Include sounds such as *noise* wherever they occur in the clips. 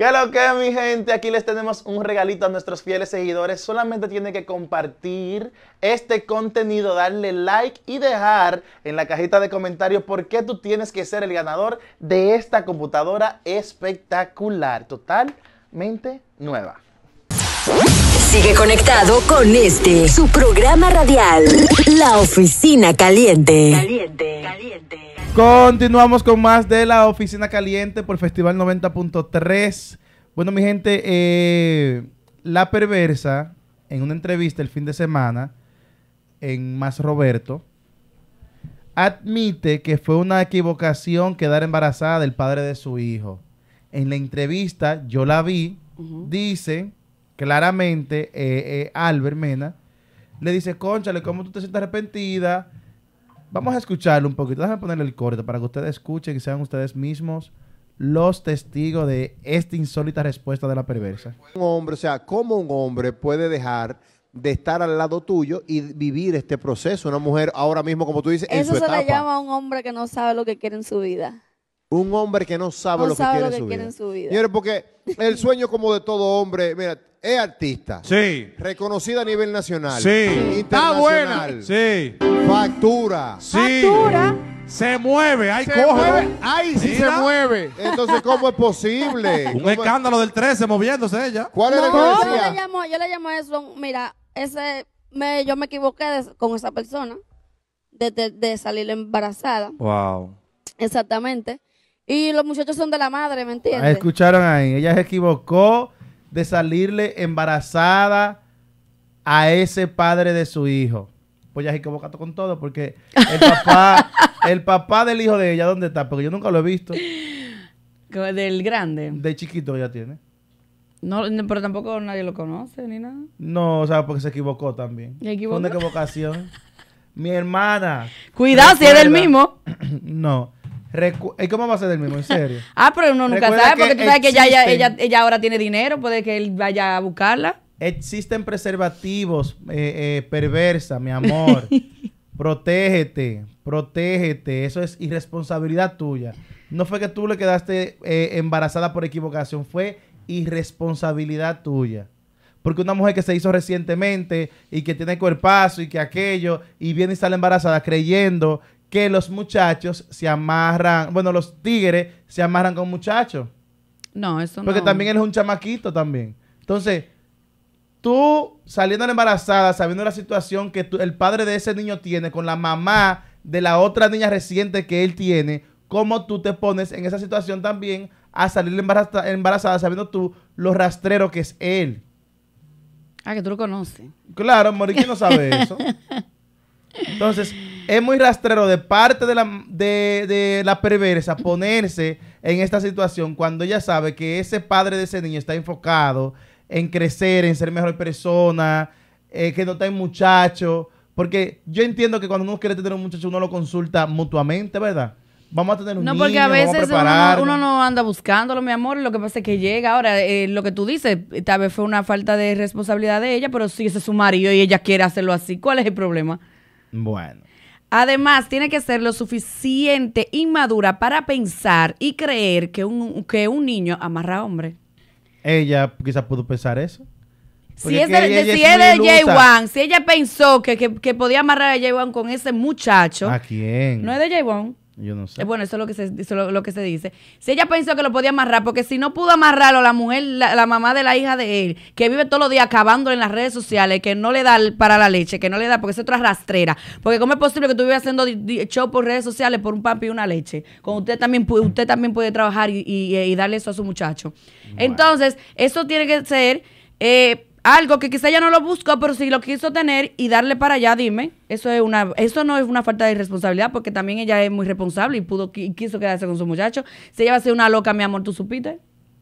¿Qué lo que, mi gente? Aquí les tenemos un regalito a nuestros fieles seguidores. Solamente tienen que compartir este contenido, darle like y dejar en la cajita de comentarios por qué tú tienes que ser el ganador de esta computadora espectacular, totalmente nueva. Sigue conectado con este, su programa radial, La Oficina Caliente. Caliente, caliente. Continuamos con más de La Oficina Caliente por Festival 90.3. Bueno, mi gente, eh, La Perversa, en una entrevista el fin de semana, en Más Roberto, admite que fue una equivocación quedar embarazada del padre de su hijo. En la entrevista, yo la vi, dice claramente eh, eh, Albert Mena le dice, conchale, ¿cómo tú te sientes arrepentida? Vamos a escucharlo un poquito. Déjame ponerle el corte para que ustedes escuchen y sean ustedes mismos los testigos de esta insólita respuesta de la perversa. Un hombre, o sea, ¿cómo un hombre puede dejar de estar al lado tuyo y vivir este proceso? Una mujer ahora mismo, como tú dices, en su se le llama a un hombre que no sabe lo que quiere en su vida. Un hombre que no sabe, lo, que quiere, en, su, vida. porque el sueño como de todo hombre, mira, es artista. Sí. Reconocida a nivel nacional. Sí. Está buena. Sí. Factura. Sí. Factura. Se mueve, ahí coge. Ahí sí se mueve. Entonces, ¿cómo es posible? *laughs* Un escándalo del 13 moviéndose ella. ¿Cuál yo le llamo, yo eso, mira, ese me, yo me equivoqué con esa persona de, salir embarazada. Wow. Exactamente. Y los muchachos son de la madre, ¿me Escucharon ahí, ella se equivocó de salirle embarazada a ese padre de su hijo. Pues ya se equivocado con todo, porque el *laughs* papá, el papá del hijo de ella, ¿dónde está? Porque yo nunca lo he visto. Del grande. De chiquito ya tiene. No, pero tampoco nadie lo conoce ni nada. No, o sea, porque se equivocó también. Fue equivocación. Mi hermana. Cuidado, si era el mismo. *clears throat* no. ¿Y cómo va a ser el mismo? En serio. *laughs* ah, pero uno nunca sabe, porque tú sabes que ella, ella, ahora tiene dinero, puede que él vaya a buscarla. Existen preservativos, eh, eh perversa, mi amor. *laughs* protégete, protégete. Eso es irresponsabilidad tuya. No fue que tú le quedaste eh, embarazada por equivocación, fue irresponsabilidad tuya. Porque una mujer que se hizo recientemente y que tiene cuerpazo y que aquello, y viene y sale embarazada creyendo que los muchachos se amarran, bueno, los tigres se amarran con muchachos. No, eso no. Porque también él es un chamaquito también. Entonces, tú saliendo embarazada, sabiendo la situación que el padre de ese niño tiene con la mamá de la otra niña reciente que él tiene, ¿cómo tú te pones en esa situación también a salir embarazada, sabiendo tú lo rastrero que es él? Ah, que tú lo conoces. Claro, Moriqui no sabe eso. *laughs* Entonces, es muy rastrero de parte de la, de, perversa ponerse en esta situación cuando ella sabe que ese padre de ese niño está enfocado en crecer, en ser mejor persona, eh, que no está en muchacho. Porque yo entiendo que cuando uno quiere tener un muchacho, uno lo consulta mutuamente, ¿verdad? Vamos a tener un No, porque a veces a uno, no anda buscándolo, mi amor. Lo que pasa es que llega. Ahora, eh, lo que tú dices, tal vez fue una falta de responsabilidad de ella, pero si ese es su marido y ella quiere hacerlo así, ¿cuál es el problema? Bueno. Además, tiene que ser lo suficiente inmadura para pensar y creer que un, que un niño amarra a hombre. Ella quizás pudo pensar eso. Si es, de, ella, si si ella pensó que, que, podía amarrar a j con ese muchacho. ¿A quién? No es de j yo no sé. Eh, bueno, eso es lo que se, lo, que se dice. Si ella pensó que lo podía amarrar, porque si no pudo amarrarlo, la mujer, la, mamá de la hija de él, que vive todos los días acabando en las redes sociales, que no le da para la leche, que no le da, porque es otra rastrera. Porque ¿cómo es posible que tú vives haciendo show por redes sociales por un papi y una leche? Con usted también, usted también puede trabajar y, y, darle eso a su muchacho. Entonces, eso tiene que ser... Eh, algo que quizá ella no lo buscó, pero si lo quiso tener y darle para allá, dime, eso es una, eso no es una falta de responsabilidad porque también ella es muy responsable y pudo y quiso quedarse con su muchacho. Si ella va a ser una loca, mi amor, tú supiste.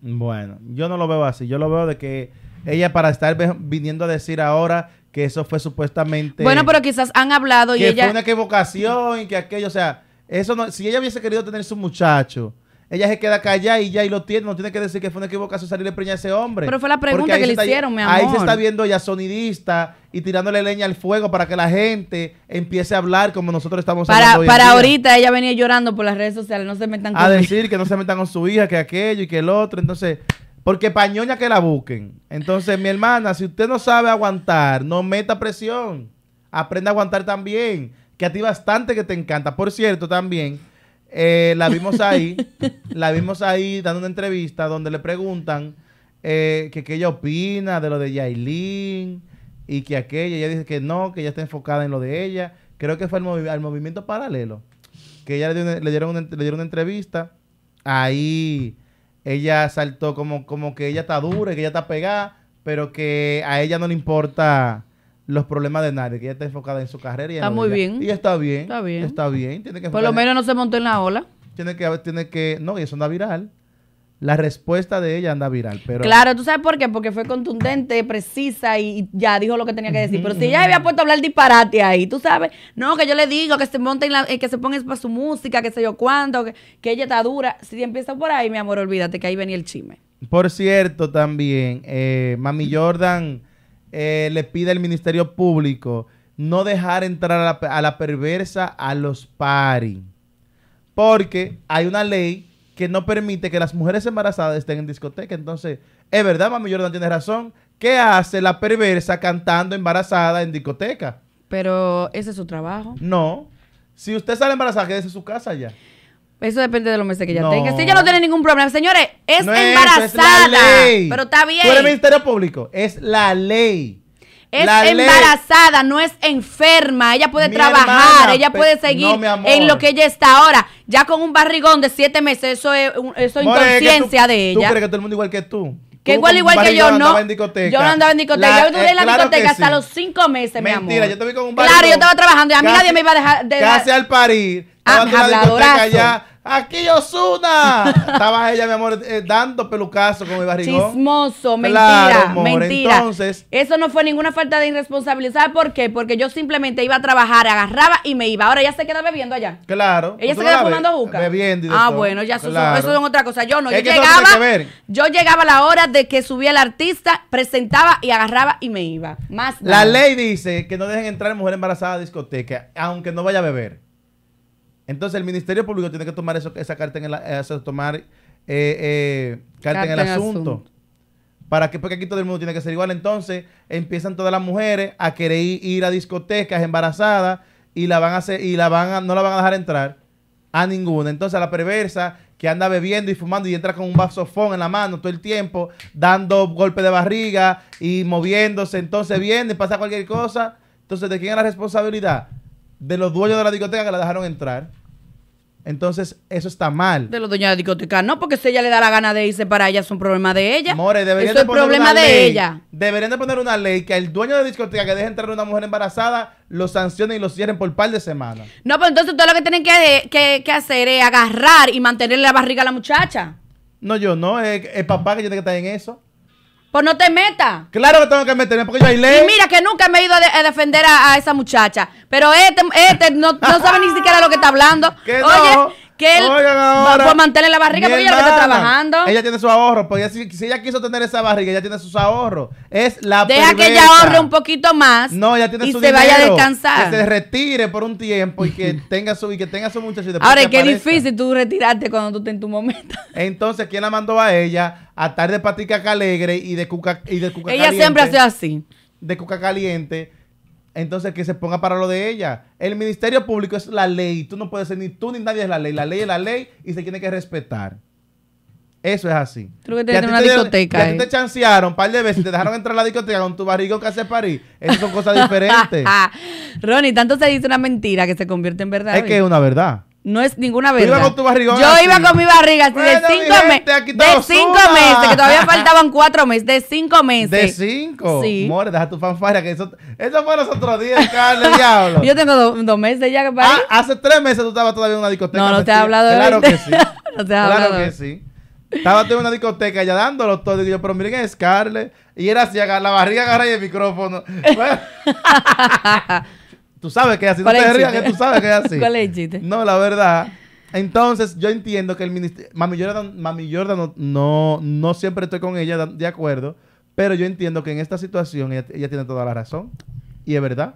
Bueno, yo no lo veo así, yo lo veo de que ella para estar viniendo a decir ahora que eso fue supuestamente Bueno, pero quizás han hablado y que ella fue una equivocación y que aquello, o sea, eso no, si ella hubiese querido tener su muchacho ella se queda callada y ya y lo tiene, no tiene que decir que fue una equivocación salir preña a ese hombre. Pero fue la pregunta que le hicieron, mi amor. Ahí se está viendo ya sonidista y tirándole leña al fuego para que la gente empiece a hablar como nosotros estamos para, hablando. para ahorita ella venía llorando por las redes sociales, no se metan con A decir que no se metan con su hija, que aquello y que el otro, entonces porque pañoña que la busquen. Entonces, mi hermana, si usted no sabe aguantar, no meta presión. Aprenda a aguantar también. Que a ti bastante que te encanta. Por cierto, también, eh, la vimos ahí, *laughs* la vimos ahí dando una entrevista donde le preguntan eh, que qué ella opina de lo de Yailin y que aquella, ella dice que no, que ella está enfocada en lo de ella. Creo que fue al, movimiento paralelo, que ella le, dieron una, le dieron una entrevista. Ahí ella saltó como, como que ella está dura, que ella está pegada, pero que a ella no le importa los problemas de nadie, que ella está enfocada en su carrera. Y está muy bien. Y está bien. Está bien. Está bien. que Por lo menos no se montó en la ola. Tiene que, tiene que, no, y eso anda viral. La respuesta de ella anda viral, pero... Claro, ¿tú sabes por qué? Porque fue contundente, precisa y ya dijo lo que tenía que decir. Pero si ella había puesto a hablar disparate ahí, ¿tú sabes? No, que yo le digo que se monte en eh, que se ponga para su música, que sé yo cuánto, que, ella está dura. Si empieza por ahí, mi amor, olvídate que ahí venía el chisme. Por cierto, también, eh, Mami Jordan eh, le pide al Ministerio Público no dejar entrar a la, a la perversa a los paris. Porque hay una ley que no permite que las mujeres embarazadas estén en discoteca. Entonces, es verdad, mami Jordan tiene razón. ¿Qué hace la perversa cantando embarazada en discoteca? Pero ese es su trabajo. No. Si usted sale embarazada, quédese en su casa ya. Eso depende de los meses que ella tenga. Si ella no tiene ningún problema, señores, es embarazada. Pero está bien. Tú el Ministerio Público. Es la ley. Es embarazada, no es enferma. Ella puede trabajar, ella puede seguir en lo que ella está ahora. Ya con un barrigón de siete meses, eso es, eso es inconsciencia de ella. ¿Tú crees que todo el mundo igual que tú? Que igual, igual que yo, no. En yo no andaba en discoteca. yo duré en la eh, discoteca hasta los cinco meses, mi amor. Mentira, yo te vi con un barrigón. Claro, yo estaba trabajando y a mí nadie me iba a dejar. De casi al parir. Ah, habladorazo. ¡Aquí Osuna! *laughs* Estaba ella, mi amor, eh, dando pelucazo con mi barrigón. Chismoso, mentira, mentira. Entonces, eso no fue ninguna falta de irresponsabilidad. ¿sabes por qué? Porque yo simplemente iba a trabajar, agarraba y me iba. Ahora ella se queda bebiendo allá. Claro. Ella se queda fumando juca. Bebiendo y Ah, bueno, ya eso, es otra cosa. Yo no, yo llegaba. yo llegaba a la hora de que subía el artista, presentaba y agarraba y me iba. Más La ley dice que no dejen entrar mujeres embarazadas a discoteca, aunque no vaya a beber. Entonces el Ministerio Público tiene que tomar eso, esa carta en el, eh, tomar, eh, eh, carta, en el asunto. ¿Para que Porque aquí todo el mundo tiene que ser igual. Entonces empiezan todas las mujeres a querer ir a discotecas embarazadas y la van a hacer, y la van no la van a dejar entrar a ninguna. Entonces a la perversa que anda bebiendo y fumando y entra con un vasofón en la mano todo el tiempo, dando golpes de barriga y moviéndose. Entonces viene, pasa cualquier cosa. Entonces, ¿de quién es la responsabilidad? De los dueños de la discoteca que la dejaron entrar. Entonces, eso está mal. De los dueños de discoteca, no, porque si ella le da la gana de irse para ella, es un problema de ella. More, deberían de poner problema una de ley. ella. Deberían de poner una ley que el dueño de discoteca que deje entrar a una mujer embarazada lo sancionen y lo cierren por un par de semanas. No, pero entonces todo lo que tienen que, hacer es agarrar y mantenerle la barriga a la muchacha. No, yo no, es, es papá que tiene que estar en eso. Pues no te metas. Claro que tengo que meterme porque yo ahí Y mira que nunca me he ido a, defender a, esa muchacha. Pero este, este no, sabe ni siquiera lo que está hablando. Oye, que él va a mantener la barriga porque ella está trabajando. Ella tiene su ahorro, pues si, ella quiso tener esa barriga, ella tiene sus ahorros. Es la Deja que ella ahorre un poquito más. No, ella tiene y se vaya a descansar. Que se retire por un tiempo y que *laughs* tenga su y que tenga su muchacho. ahora, qué difícil tú retirarte cuando tú estés en tu momento. *laughs* Entonces, ¿quién la mandó a ella a estar de patica alegre y de cuca y de Ella siempre siempre hace así. De cuca caliente entonces que se ponga para lo de ella. El Ministerio Público es la ley. Tú no puedes ser ni tú ni nadie es la ley. La ley es la ley y se tiene que respetar. Eso es así. Creo que, te una discoteca. te chancearon un par de veces y te dejaron entrar a la discoteca con tu barrigo que hace París. Esas son cosas *laughs* diferentes. Ronnie, tanto se dice una mentira que se convierte en verdad. Es que es una verdad. No es ninguna verdad. Yo iba con mi barriga así de cinco meses. De cinco meses, que todavía faltaban cuatro meses. De cinco meses. De cinco. Sí. More, deja tu fanfarra. eso, eso fue los otros días, Carlos, *laughs* diablo. Yo tengo dos meses ya que para. Ah, hace tres meses tú estabas todavía en una discoteca. No, no te he hablado de Claro que sí. *laughs* no te he hablado. Claro que sí. Estaba en una discoteca ya dándolo todo. Y yo, pero miren a Scarlett. Y era así, la barriga agarra y el micrófono. *laughs* Tú sabes que es así. No te rías que tú sabes que es así. *laughs* No, la verdad. Entonces, yo entiendo que el ministerio... Mami Jordan, no, no, siempre estoy con ella de acuerdo, pero yo entiendo que en esta situación ella, tiene toda la razón. Y es verdad.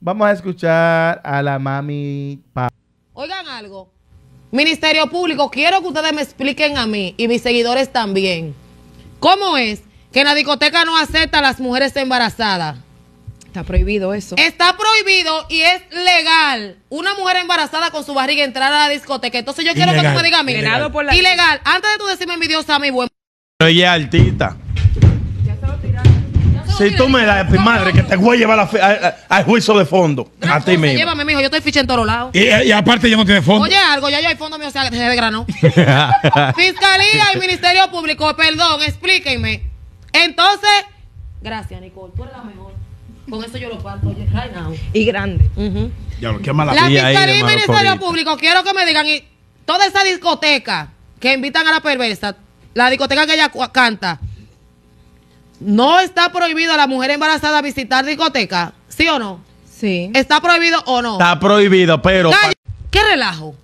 Vamos a escuchar a la mami... Pa Oigan algo. Ministerio Público, quiero que ustedes me expliquen a mí y mis seguidores también. ¿Cómo es que la discoteca no acepta a las mujeres embarazadas? Está prohibido eso. Está prohibido y es legal una mujer embarazada con su barriga entrar a la discoteca. Entonces yo quiero que tú me digas, mí. ilegal. Antes de tú decirme mi Dios a mi buen. Pero ella es altita. Si tú me das, mi madre, que te voy a llevar al juicio de fondo. A ti mismo. Llévame, mijo, yo estoy ficha en todos lados. Y, aparte ya no tiene fondo. Oye, algo, ya yo hay fondo mío, o sea, que se desgranó. *laughs* Fiscalía y Ministerio Público, perdón, explíquenme. Entonces, Gracias, Nicole. Tú eres la mejor. Con eso yo lo parto Y grande. Ya lo mala La Fiscalía y Ministerio Público, quiero que me digan, y toda esa discoteca que invitan a la perversa, la discoteca que ella canta, ¿no está prohibido a la mujer embarazada visitar discoteca? ¿Sí o no? Sí. ¿Está prohibido o no? Está prohibido, pero... ¿Qué relajo?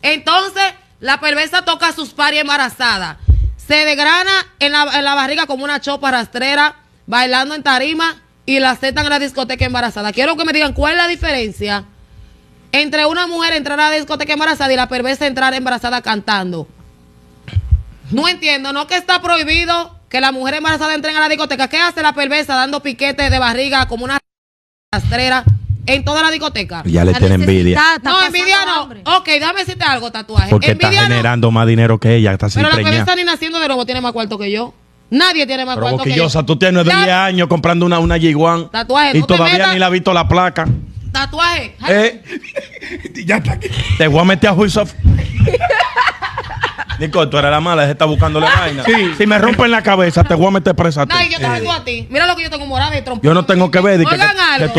Entonces, la perversa toca a sus pares embarazadas se degrana en la, en la barriga como una chopa rastrera, bailando en tarima y la aceptan en la discoteca embarazada. Quiero que me digan cuál es la diferencia entre una mujer entrar a la discoteca embarazada y la perversa entrar embarazada cantando. No entiendo, no que está prohibido que la mujer embarazada entre a la discoteca. ¿Qué hace la perversa dando piquetes de barriga como una rastrera? en toda la discoteca. Ya le tiene envidia. no, envidia no. Hambre. Ok, dame si te algo, tatuaje. Porque está generando más dinero que ella. Está sin Pero la que está ni naciendo de robo tiene más cuarto que yo. Nadie tiene más cuarto que yo. O sea tú tienes 10 años comprando una, una G1 Tatuaje. Y todavía ni la ha visto la placa. Tatuaje. Eh, *laughs* Te voy a meter a juicio. *laughs* Nico, tú eres la mala, se está buscando la ah, vaina. Si me rompen la cabeza, te voy a meter presa No, yo te hago eh. a ti. Mira lo que yo tengo morado de trompa. Yo no tengo que ver. que, que, tú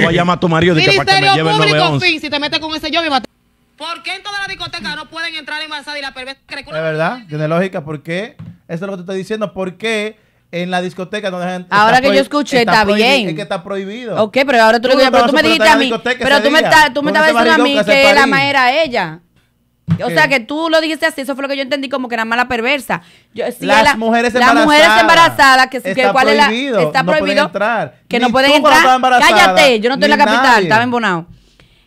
vas a llamar a tu marido. que para que me lleve público, fin. Si te metes con ese yo, me ¿Por qué en todas las discotecas no pueden entrar embarazadas y la perversa? Es verdad, tiene lógica. ¿Por qué? Eso es lo que te estoy diciendo. ¿Por qué? en la discoteca donde ahora que yo escuché está, bien es que está prohibido ok pero ahora tú, me dijiste a mí pero tú me, estabas diciendo a mí que la madre era ella o sea que tú lo dijiste así eso fue lo que yo entendí como que era mala perversa yo, las la, mujeres embarazadas las mujeres embarazadas que, cuál es la, está prohibido entrar, que no pueden entrar cállate yo no estoy en la capital estaba embonado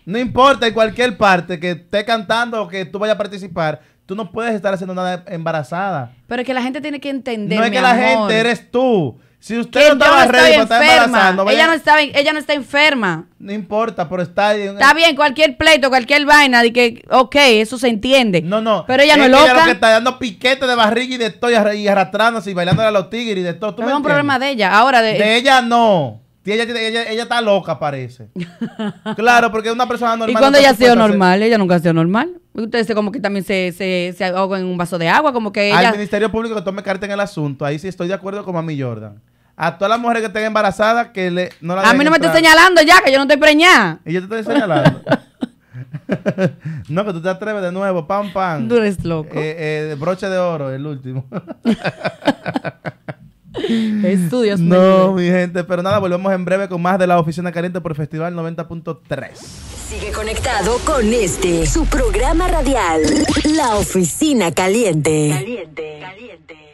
no importa en cualquier parte que esté cantando o que tú vayas a participar Tú no puedes estar haciendo nada embarazada. Pero es que la gente tiene que entender. No es que la gente, eres tú. Si usted no estaba ready para estar embarazada, ella, no está, ella no está enferma. No importa, pero está. Está bien, cualquier pleito, cualquier vaina, de que, ok, eso se entiende. No, no. Pero ella no es loca. Ella lo que está dando piquete de barriga y de todo, y arrastrándose y bailándole a los tigres y de todo. es un problema de ella. Ahora de. De ella no. Ella, está loca, parece. *laughs* claro, porque es una persona normal. ¿Y cuando ella ha sido normal? Ella nunca ha sido normal. Usted como que también se, se, en un vaso de agua, como que ella... Al Ministerio Público que tome carta en el asunto. Ahí sí estoy de acuerdo con Mami Jordan. A todas las mujeres que estén embarazadas, que le, no la A mí no me estoy señalando ya, que yo no estoy preñada. Y yo te estoy señalando. *laughs* no, que tú te atreves de nuevo, pam, pam. Tú eres loco. Eh, eh, broche de oro, el último. *laughs* *laughs* Estudios. No, mi gente. Pero nada, volvemos en breve con más de la Oficina Caliente por Festival 90.3. Sigue conectado con este, su programa radial, La Oficina Caliente. Caliente, caliente.